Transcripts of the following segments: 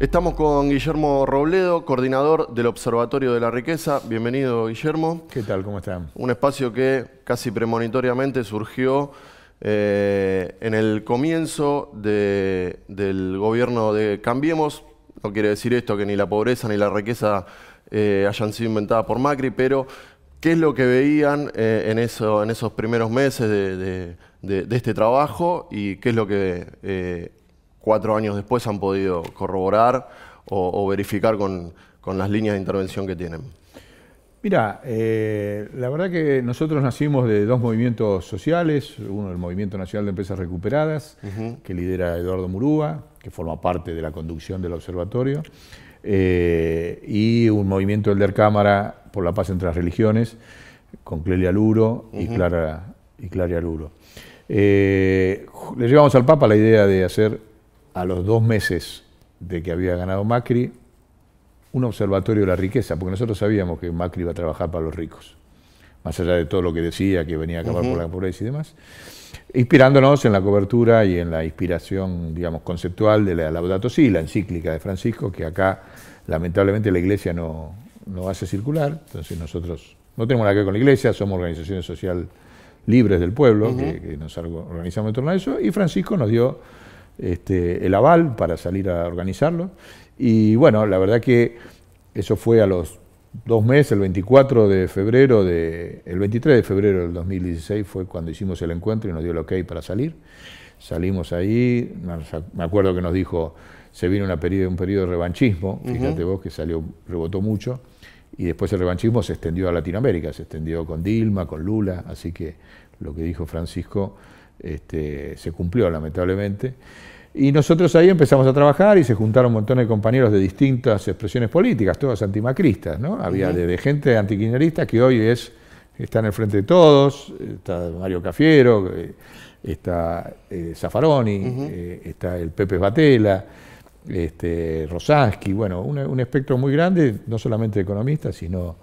Estamos con Guillermo Robledo, coordinador del Observatorio de la Riqueza. Bienvenido, Guillermo. ¿Qué tal? ¿Cómo están? Un espacio que casi premonitoriamente surgió eh, en el comienzo del gobierno de Cambiemos. No quiere decir esto que ni la pobreza ni la riqueza eh, hayan sido inventadas por Macri, pero ¿qué es lo que veían eh, en, esos primeros meses de, de, este trabajo y qué es lo que cuatro años después han podido corroborar o, verificar con, las líneas de intervención que tienen. Mira, eh, la verdad que nosotros nacimos de dos movimientos sociales, uno el Movimiento Nacional de Empresas Recuperadas, que lidera Eduardo Murúa, que forma parte de la conducción del observatorio, eh, y un movimiento del DER Cámara por la paz entre las religiones, con Clelia Luro y Clara y Luro. Eh, le llevamos al Papa la idea de hacer a los dos meses de que había ganado Macri, un observatorio de la riqueza, porque nosotros sabíamos que Macri iba a trabajar para los ricos, más allá de todo lo que decía, que venía a acabar por la pobreza y demás, inspirándonos en la cobertura y en la inspiración, digamos, conceptual de la Laudato Si, la encíclica de Francisco, que acá lamentablemente la iglesia no, hace circular, entonces nosotros no tenemos nada que ver con la iglesia, somos organizaciones sociales libres del pueblo, que, que nos organizamos en torno a eso, y Francisco nos dio este, el aval para salir a organizarlo. Y bueno, la verdad que eso fue a los dos meses, el 24 de febrero, de, el 23 de febrero del 2016 fue cuando hicimos el encuentro y nos dio el ok para salir. Salimos ahí, me acuerdo que nos dijo, se vino una periodo, un periodo de revanchismo, fíjate vos que salió, rebotó mucho, y después el revanchismo se extendió a Latinoamérica, se extendió con Dilma, con Lula, así que lo que dijo Francisco este, se cumplió lamentablemente. Y nosotros ahí empezamos a trabajar y se juntaron un montón de compañeros de distintas expresiones políticas, todas antimacristas, ¿no? Había de gente antiquinerista que hoy es, está en el frente de todos, está Mario Cafiero, eh, está eh, eh, está el Pepe Batela, este, Rosansky, bueno, un, un espectro muy grande, no solamente de economistas, sino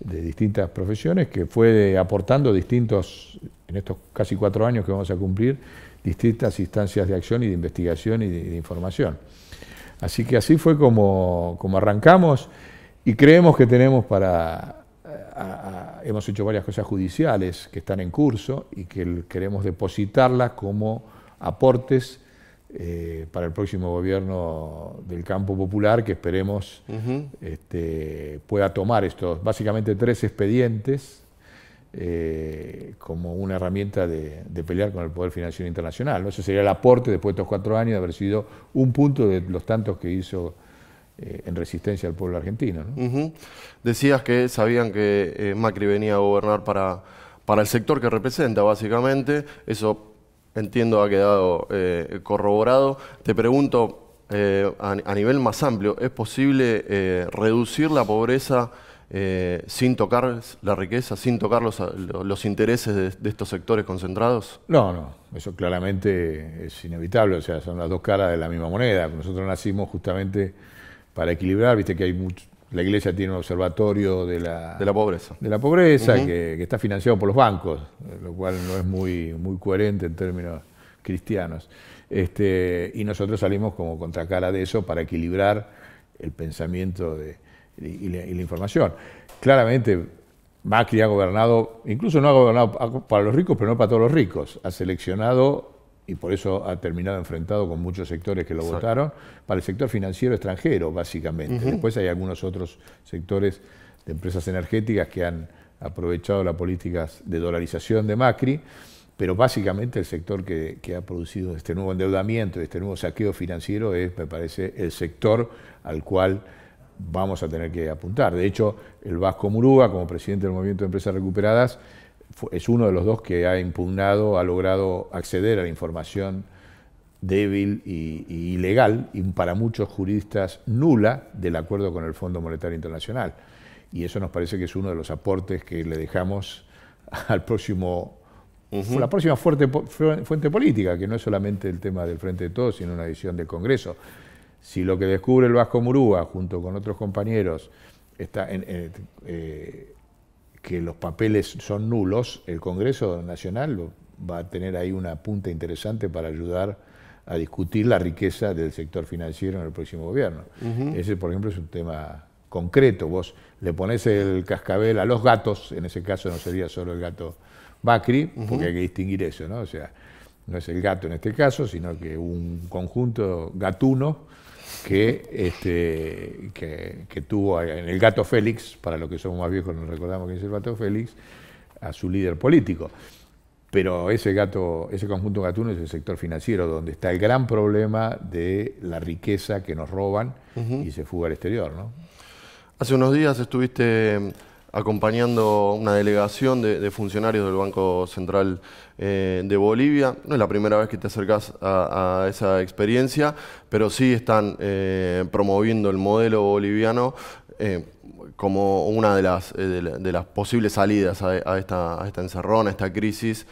de distintas profesiones que fue aportando distintos, en estos casi cuatro años que vamos a cumplir, distintas instancias de acción y de investigación y de, información. Así que así fue como, arrancamos y creemos que tenemos para... hemos hecho varias cosas judiciales que están en curso y que queremos depositarlas como aportes eh, para el próximo gobierno del campo popular que esperemos este, pueda tomar estos, básicamente tres expedientes eh, como una herramienta de, pelear con el Poder Financiero Internacional. Ese sería el aporte después de estos cuatro años de haber sido un punto de los tantos que hizo eh, en resistencia al pueblo argentino. Decías que sabían que Macri venía a gobernar para, para el sector que representa, básicamente. Eso entiendo ha quedado eh, corroborado. Te pregunto, eh, a, nivel más amplio, ¿es posible eh, reducir la pobreza sin tocar la riqueza, sin tocar los, intereses de, de, estos sectores concentrados? No, no, eso claramente es inevitable, o sea, son las dos caras de la misma moneda. Nosotros nacimos justamente para equilibrar, viste que hay mucho, la iglesia tiene un observatorio de la, pobreza, de la pobreza que, está financiado por los bancos, eh, lo cual no es muy, muy coherente en términos cristianos. Este, y nosotros salimos como contracara de eso para equilibrar el pensamiento de, y la información. Claramente Macri ha gobernado, incluso no ha gobernado para los ricos, pero no para todos los ricos. Ha seleccionado y por eso ha terminado enfrentado con muchos sectores que lo votaron, para el sector financiero extranjero, básicamente. Después hay algunos otros sectores de empresas energéticas que han aprovechado las políticas de dolarización de Macri, pero básicamente el sector que, que ha producido este nuevo endeudamiento, este nuevo saqueo financiero, es, me parece, el sector al cual vamos a tener que apuntar. De hecho, el Vasco Muruga, como presidente del Movimiento de Empresas Recuperadas, es uno de los dos que ha impugnado, ha logrado acceder a la información débil y, ilegal y para muchos juristas nula del acuerdo con el Fondo Monetario Internacional y eso nos parece que es uno de los aportes que le dejamos al próximo la próxima fuente política que no es solamente el tema del frente de todos sino una decisión del Congreso si lo que descubre el Vasco Murúa junto con otros compañeros está en, eh, que los papeles son nulos, el Congreso Nacional va a tener ahí una punta interesante para ayudar a discutir la riqueza del sector financiero en el próximo gobierno. Ese, por ejemplo, es un tema concreto. Vos le pones el cascabel a los gatos, en ese caso no sería solo el gato Bacri, porque hay que distinguir eso, ¿no? O sea, no es el gato en este caso, sino que un conjunto gatuno que, este, que, tuvo en el gato Félix, para los que somos más viejos nos recordamos que es el gato Félix, a su líder político. Pero ese gato, ese conjunto gatuno es el sector financiero, donde está el gran problema de la riqueza que nos roban y se fuga al exterior. Hace unos días estuviste acompañando una delegación de, funcionarios del Banco Central eh, de Bolivia. No es la primera vez que te acercas a, esa experiencia, pero sí están eh, promoviendo el modelo boliviano eh, como una de las, posibles salidas a, esta, a esta encerrona, a esta crisis,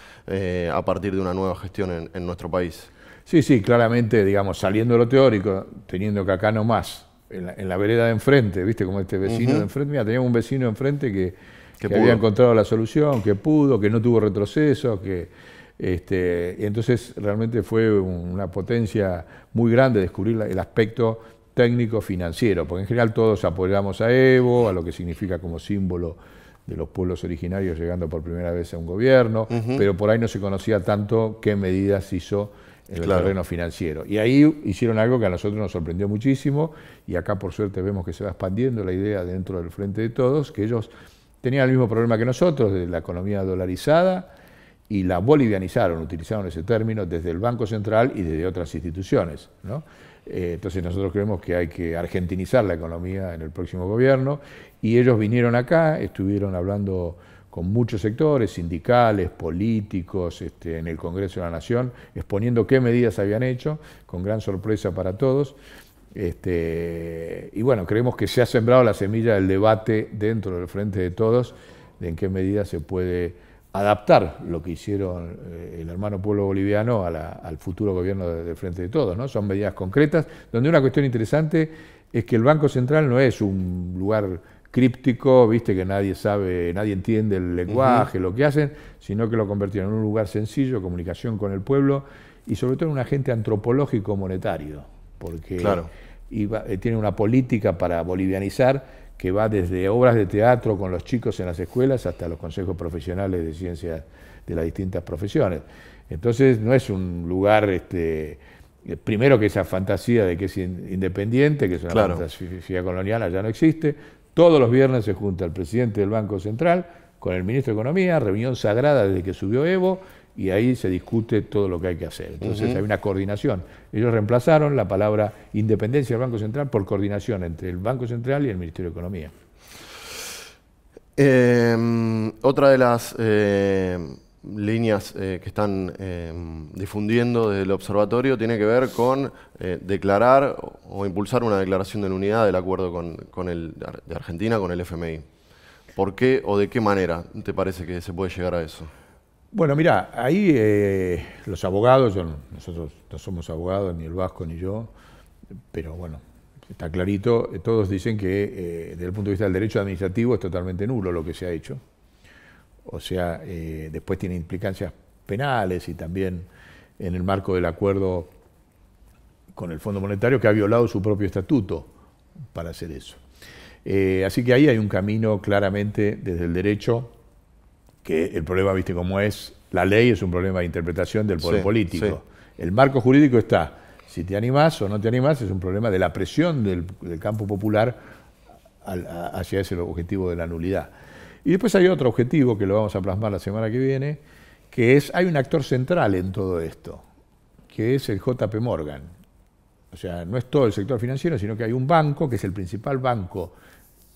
a partir de una nueva gestión en, nuestro país. Sí, sí, claramente, digamos, saliendo de lo teórico, teniendo que acá no más en la, vereda de enfrente, ¿viste? Como este vecino de enfrente. Mira, teníamos un vecino de enfrente que, había encontrado la solución, que pudo, que no tuvo retroceso, que. Este, entonces realmente fue una potencia muy grande descubrir el aspecto técnico financiero, porque en general todos apoyamos a Evo, a lo que significa como símbolo de los pueblos originarios llegando por primera vez a un gobierno, pero por ahí no se conocía tanto qué medidas hizo en el terreno financiero. Y ahí hicieron algo que a nosotros nos sorprendió muchísimo y acá por suerte vemos que se va expandiendo la idea dentro del frente de todos, que ellos tenían el mismo problema que nosotros, de la economía dolarizada y la bolivianizaron, utilizaron ese término desde el Banco Central y desde otras instituciones. Eh, entonces nosotros creemos que hay que argentinizar la economía en el próximo gobierno y ellos vinieron acá, estuvieron hablando con muchos sectores, sindicales, políticos, este, en el Congreso de la Nación, exponiendo qué medidas habían hecho, con gran sorpresa para todos. Este, y bueno, creemos que se ha sembrado la semilla del debate dentro del frente de todos, de en qué medida se puede adaptar lo que hicieron eh, el hermano pueblo boliviano al futuro gobierno del frente de todos. ¿no? Son medidas concretas, donde una cuestión interesante es que el Banco Central no es un lugar críptico, viste que nadie sabe, nadie entiende el lenguaje, lo que hacen, sino que lo convirtieron en un lugar sencillo, comunicación con el pueblo y sobre todo en un agente antropológico monetario, porque eh, tiene una política para bolivianizar que va desde obras de teatro con los chicos en las escuelas hasta los consejos profesionales de ciencias de las distintas profesiones. Entonces no es un lugar este, eh, primero que esa fantasía de que es independiente, que es una fantasía colonial, ya no existe. Todos los viernes se junta el presidente del Banco Central con el ministro de Economía, reunión sagrada desde que subió Evo, y ahí se discute todo lo que hay que hacer. Entonces hay una coordinación. Ellos reemplazaron la palabra independencia del Banco Central por coordinación entre el Banco Central y el Ministerio de Economía. Em, otra de las eh, líneas eh, que están eh, difundiendo desde el observatorio tiene que ver con eh, declarar o impulsar una declaración de unidad del acuerdo con, con el, de Argentina con el FMI. ¿Por qué o de qué manera te parece que se puede llegar a eso? Bueno, mira, ahí los abogados, nosotros no somos abogados, ni el Vasco ni yo, pero bueno, está clarito, todos dicen que desde el punto de vista del derecho administrativo es totalmente nulo lo que se ha hecho o sea, eh, después tiene implicancias penales y también en el marco del acuerdo con el Fondo Monetario que ha violado su propio estatuto para hacer eso. Eh, así que ahí hay un camino claramente desde el derecho, que el problema, viste cómo es, la ley es un problema de interpretación del poder político. El marco jurídico está, si te animas o no te animás, es un problema de la presión del, campo popular hacia ese objetivo de la nulidad. Y después hay otro objetivo que lo vamos a plasmar la semana que viene, que es, hay un actor central en todo esto, que es el JP Morgan. O sea, no es todo el sector financiero, sino que hay un banco, que es el principal banco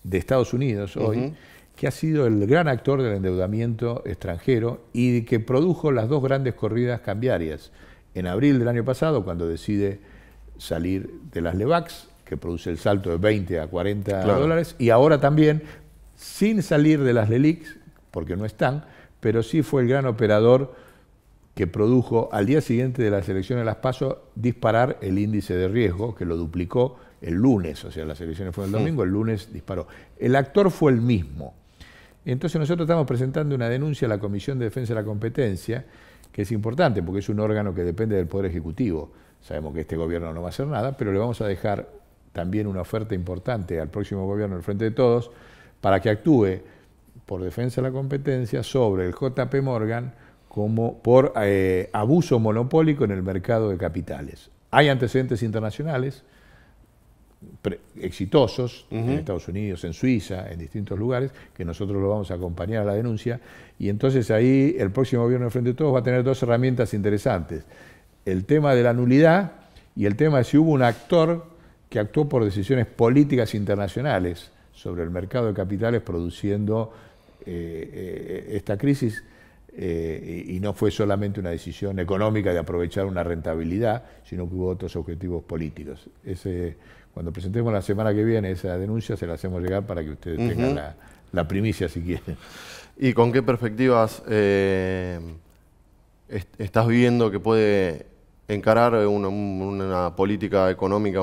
de Estados Unidos hoy, que ha sido el gran actor del endeudamiento extranjero y que produjo las dos grandes corridas cambiarias. En abril del año pasado, cuando decide salir de las LEVAX, que produce el salto de 20 a 40 dólares, y ahora también sin salir de las LELIX, porque no están, pero sí fue el gran operador que produjo al día siguiente de las elecciones de las PASO disparar el índice de riesgo, que lo duplicó el lunes, o sea, las elecciones fueron el domingo, el lunes disparó. El actor fue el mismo. Entonces nosotros estamos presentando una denuncia a la Comisión de Defensa de la Competencia, que es importante porque es un órgano que depende del Poder Ejecutivo. Sabemos que este gobierno no va a hacer nada, pero le vamos a dejar también una oferta importante al próximo gobierno del Frente de Todos, para que actúe por defensa de la competencia sobre el JP Morgan como por eh, abuso monopólico en el mercado de capitales. Hay antecedentes internacionales exitosos en Estados Unidos, en Suiza, en distintos lugares, que nosotros lo vamos a acompañar a la denuncia. Y entonces ahí el próximo gobierno de Frente de Todos va a tener dos herramientas interesantes. El tema de la nulidad y el tema de si hubo un actor que actuó por decisiones políticas internacionales sobre el mercado de capitales produciendo eh, eh, esta crisis. Eh, y no fue solamente una decisión económica de aprovechar una rentabilidad, sino que hubo otros objetivos políticos. Ese, cuando presentemos la semana que viene esa denuncia, se la hacemos llegar para que ustedes tengan la, primicia si quieren. ¿Y con qué perspectivas estás viendo que puede encarar una, política económica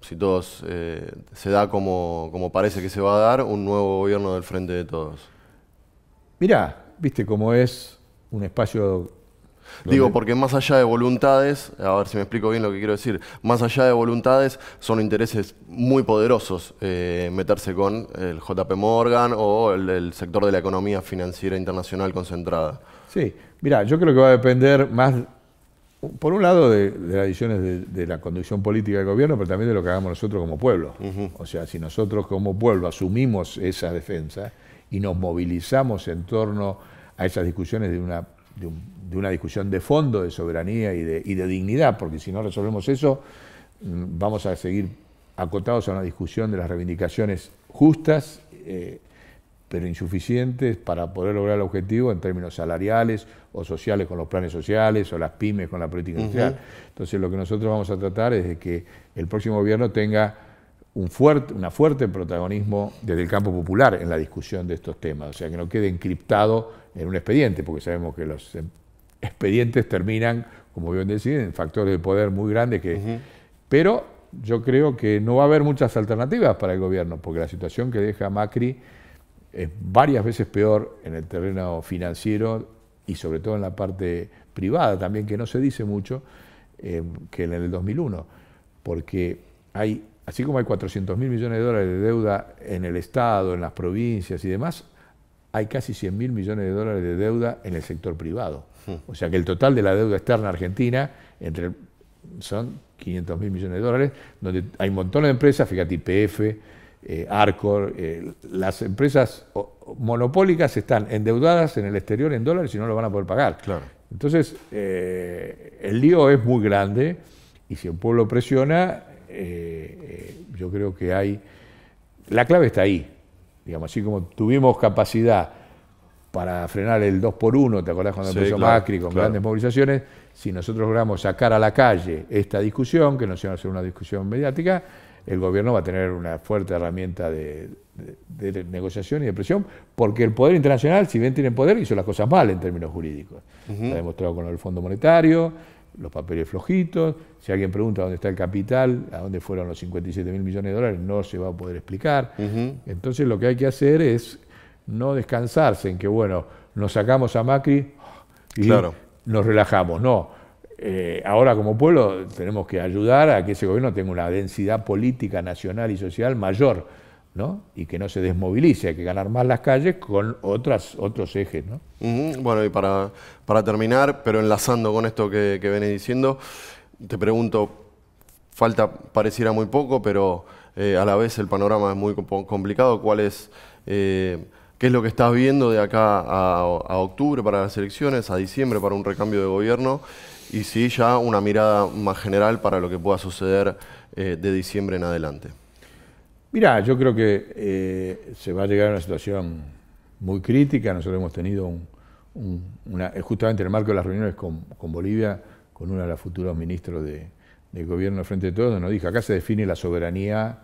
si todos eh, se da como, como parece que se va a dar, un nuevo gobierno del frente de todos. Mirá, viste cómo es un espacio Digo, porque más allá de voluntades, a ver si me explico bien lo que quiero decir, más allá de voluntades son intereses muy poderosos eh, meterse con el JP Morgan o el, sector de la economía financiera internacional concentrada. Sí, mira, yo creo que va a depender más por un lado, de, las decisiones de, la conducción política del gobierno, pero también de lo que hagamos nosotros como pueblo. O sea, si nosotros como pueblo asumimos esa defensa y nos movilizamos en torno a esas discusiones de una, de, una discusión de fondo, de soberanía y de, dignidad, porque si no resolvemos eso, mm, vamos a seguir acotados a una discusión de las reivindicaciones justas eh, pero insuficientes para poder lograr el objetivo en términos salariales o sociales con los planes sociales o las pymes con la política industrial. Entonces lo que nosotros vamos a tratar es de que el próximo gobierno tenga un fuerte, una fuerte protagonismo desde el campo popular en la discusión de estos temas, o sea, que no quede encriptado en un expediente, porque sabemos que los em, expedientes terminan, como bien decían, en factores de poder muy grandes Pero yo creo que no va a haber muchas alternativas para el gobierno, porque la situación que deja Macri es varias veces peor en el terreno financiero y sobre todo en la parte privada también, que no se dice mucho, eh, que en el 2001, porque hay, así como hay 400 mil millones de dólares de deuda en el Estado, en las provincias y demás, hay casi 100 mil millones de dólares de deuda en el sector privado. Hmm. O sea que el total de la deuda externa argentina entre, son 500 mil millones de dólares, donde hay un montón de empresas, fíjate, IPF, eh, Arcor, eh, las empresas monopólicas están endeudadas en el exterior en dólares y no lo van a poder pagar. Claro. Entonces, eh, el lío es muy grande y si el pueblo presiona, yo creo que hay... La clave está ahí. Digamos, así como tuvimos capacidad para frenar el 2 por 1 ¿te acordás cuando empezó Macri con grandes movilizaciones? Si nosotros logramos sacar a la calle esta discusión, que no se va a hacer una discusión mediática, el gobierno va a tener una fuerte herramienta de, negociación y de presión, porque el poder internacional, si bien tiene poder, hizo las cosas mal en términos jurídicos. Lo ha demostrado con el Fondo Monetario, los papeles flojitos. Si alguien pregunta dónde está el capital, a dónde fueron los 57 mil millones de dólares, no se va a poder explicar. Entonces lo que hay que hacer es no descansarse en que, bueno, nos sacamos a Macri y nos relajamos. No, eh, ahora como pueblo tenemos que ayudar a que ese gobierno tenga una densidad política, nacional y social mayor, ¿no? Y que no se desmovilice, hay que ganar más las calles con otras, otros ejes, Bueno, y para, para terminar, pero enlazando con esto que, que diciendo, te pregunto, falta pareciera muy poco, pero eh, a la vez el panorama es muy complicado, ¿cuál es... Eh, ¿Qué es lo que estás viendo de acá a octubre para las elecciones, a diciembre para un recambio de gobierno? y sí ya una mirada más general para lo que pueda suceder eh, de diciembre en adelante. Mira, yo creo que eh, se va a llegar a una situación muy crítica. Nosotros hemos tenido un, una, eh, justamente en el marco de las reuniones con, Bolivia, con uno de los futuros ministros de, del gobierno frente a todos, nos dijo, acá se define la soberanía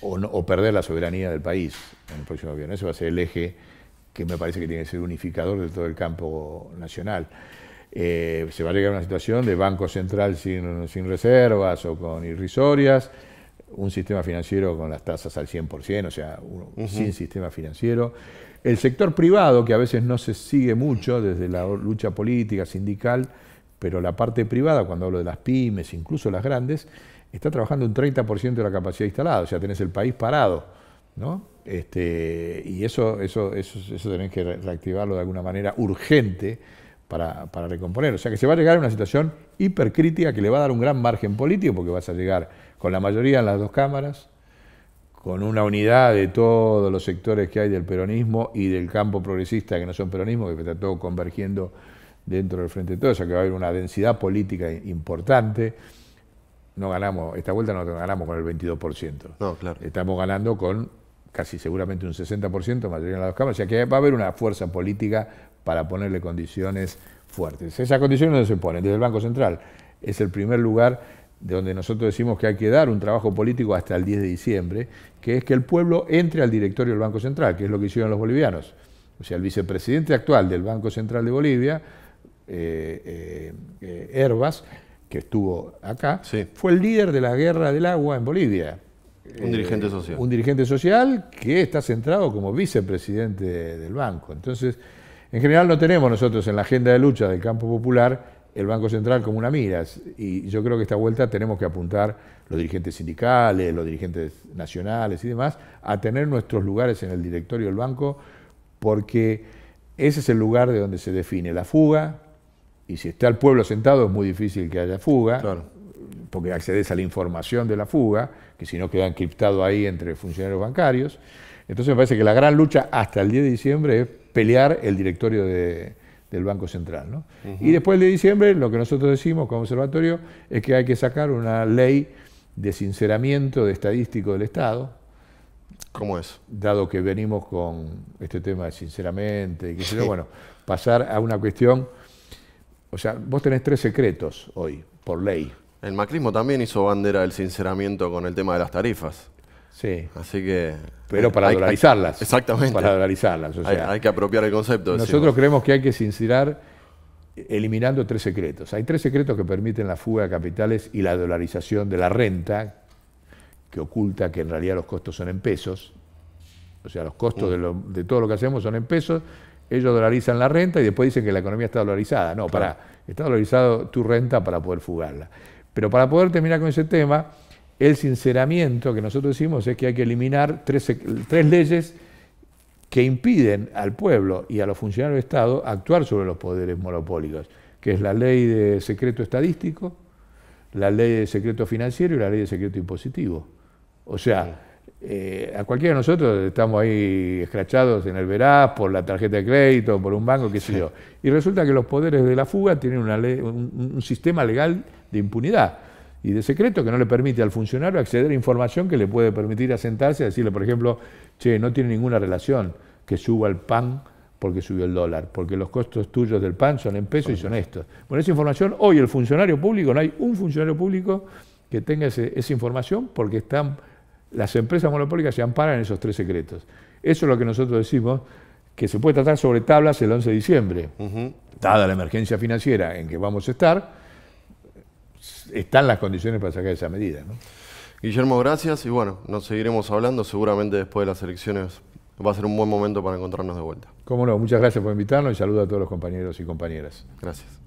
o, o, perder la soberanía del país en el próximo gobierno. Ese va a ser el eje que me parece que tiene que ser unificador de todo el campo nacional. Eh, se va a llegar a una situación de banco central sin, reservas o con irrisorias, un sistema financiero con las tasas al 100%, o sea, sin sistema financiero. El sector privado, que a veces no se sigue mucho desde la lucha política, sindical, pero la parte privada, cuando hablo de las pymes, incluso las grandes, está trabajando un 30% de la capacidad instalada, o sea, tenés el país parado, ¿no? Este, y eso, eso, eso tenés que reactivarlo de alguna manera urgente para, recomponer. O sea que se va a llegar a una situación hipercrítica que le va a dar un gran margen político, porque vas a llegar con la mayoría en las dos cámaras, con una unidad de todos los sectores que hay del peronismo y del campo progresista que no son peronismo, que está todo convergiendo dentro del Frente de Todos, o sea que va a haber una densidad política importante. No ganamos, esta vuelta no ganamos con el 22%. No, claro. Estamos ganando con casi seguramente un 60%, mayoría en las dos cámaras, o sea que va a haber una fuerza política para ponerle condiciones fuertes. Esas condiciones no se ponen desde el Banco Central. Es el primer lugar de donde nosotros decimos que hay que dar un trabajo político hasta el 10 de diciembre, que es que el pueblo entre al directorio del Banco Central, que es lo que hicieron los bolivianos. O sea, el vicepresidente actual del Banco Central de Bolivia, eh, eh, eh, Herbas, que estuvo acá, fue el líder de la guerra del agua en Bolivia. Un dirigente social. Un dirigente social que está centrado como vicepresidente del banco. Entonces, en general no tenemos nosotros en la agenda de lucha del campo popular el Banco Central como una mira. Y yo creo que esta vuelta tenemos que apuntar los dirigentes sindicales, los dirigentes nacionales y demás, a tener nuestros lugares en el directorio del banco, porque ese es el lugar de donde se define la fuga, y si está el pueblo sentado es muy difícil que haya fuga, porque accedes a la información de la fuga, que si no queda encriptado ahí entre funcionarios bancarios. Entonces me parece que la gran lucha hasta el 10 de diciembre es pelear el directorio del Banco Central. Y después de diciembre, lo que nosotros decimos como observatorio es que hay que sacar una ley de sinceramiento de estadístico del Estado. ¿Cómo es? Dado que venimos con este tema de sinceramente, y que, bueno, pasar a una cuestión... O sea, vos tenés tres secretos hoy, por ley. El macrismo también hizo bandera del sinceramiento con el tema de las tarifas. Sí. Así que. Pero para dolarizarlas. exactamente. Para dolarizarlas. hay, que apropiar el concepto. Nosotros creemos que hay que sincerar eliminando tres secretos. Hay tres secretos que permiten la fuga de capitales y la dolarización de la renta, que oculta que en realidad los costos son en pesos. O sea, los costos de, todo lo que hacemos son en pesos. Ellos dolarizan la renta y después dicen que la economía está dolarizada. No, para está dolarizado tu renta para poder fugarla. Pero para poder terminar con ese tema, el sinceramiento que nosotros decimos es que hay que eliminar tres, leyes que impiden al pueblo y a los funcionarios del Estado actuar sobre los poderes monopólicos, que es la ley de secreto estadístico, la ley de secreto financiero y la ley de secreto impositivo. O sea, eh, a cualquiera de nosotros estamos ahí escrachados en el veraz por la tarjeta de crédito, por un banco, qué sé yo. Y resulta que los poderes de la fuga tienen una ley, un sistema legal de impunidad y de secreto que no le permite al funcionario acceder a información que le puede permitir asentarse y decirle, por ejemplo, che, no tiene ninguna relación que suba el pan porque subió el dólar, porque los costos tuyos del pan son en pesos y son estos. Bueno, esa información, hoy el funcionario público, no hay un funcionario público que tenga esa información porque están, las empresas monopólicas se amparan en esos tres secretos. Eso es lo que nosotros decimos que se puede tratar sobre tablas el 11 de diciembre, dada la emergencia financiera en que vamos a estar, están las condiciones para sacar esa medida. Guillermo, gracias y bueno, nos seguiremos hablando. Seguramente después de las elecciones va a ser un buen momento para encontrarnos de vuelta. Cómo no, muchas gracias por invitarnos y saludo a todos los compañeros y compañeras. Gracias.